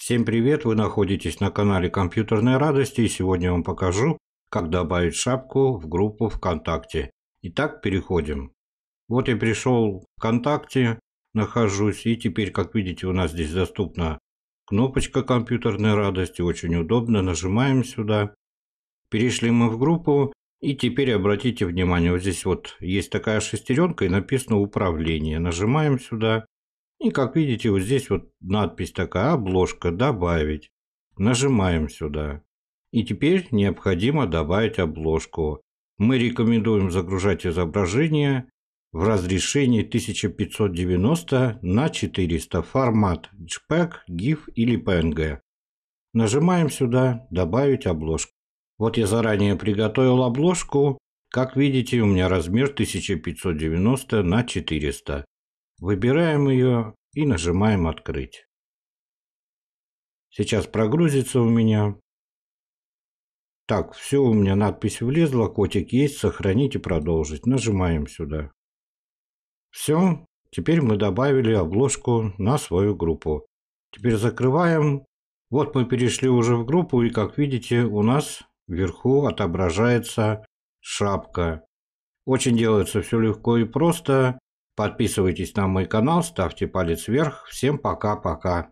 Всем привет! Вы находитесь на канале Компьютерной Радости и сегодня я вам покажу, как добавить шапку в группу ВКонтакте. Итак, переходим. Вот я пришел ВКонтакте, нахожусь и теперь, как видите, у нас здесь доступна кнопочка Компьютерной Радости, очень удобно, нажимаем сюда. Перешли мы в группу и теперь обратите внимание, вот здесь вот есть такая шестеренка и написано управление. Нажимаем сюда и как видите, вот здесь вот надпись такая, обложка «Добавить». Нажимаем сюда. И теперь необходимо добавить обложку. Мы рекомендуем загружать изображение в разрешении 1590 на 400 формат JPEG, GIF или PNG. Нажимаем сюда «Добавить обложку». Вот я заранее приготовил обложку. Как видите, у меня размер 1590 на 400. Выбираем ее и нажимаем «Открыть». Сейчас прогрузится у меня. Так, все, у меня надпись влезла, котик есть, сохранить и продолжить. Нажимаем сюда. Все, теперь мы добавили обложку на свою группу. Теперь закрываем. Вот мы перешли уже в группу и как видите у нас вверху отображается шапка. Очень делается все легко и просто. Подписывайтесь на мой канал, ставьте палец вверх. Всем пока-пока.